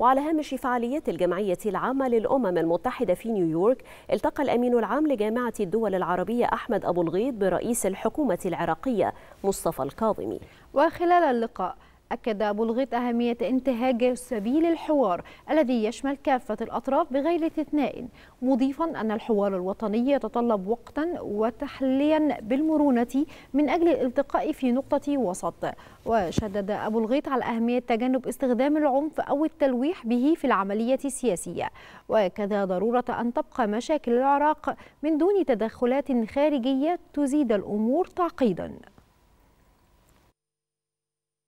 وعلى هامش فعاليات الجمعية العامة للأمم المتحدة في نيويورك التقى الأمين العام لجامعة الدول العربية أحمد أبو الغيط برئيس الحكومة العراقية مصطفى الكاظمي وخلال اللقاء أكد بلغيت أهمية انتهاج سبيل الحوار الذي يشمل كافة الأطراف بغير استثناء مضيفا أن الحوار الوطني يتطلب وقتا وتحليا بالمرونة من أجل الالتقاء في نقطة وسط وشدد أبو الغيط على أهمية تجنب استخدام العنف أو التلويح به في العملية السياسية وكذا ضرورة أن تبقى مشاكل العراق من دون تدخلات خارجية تزيد الأمور تعقيداً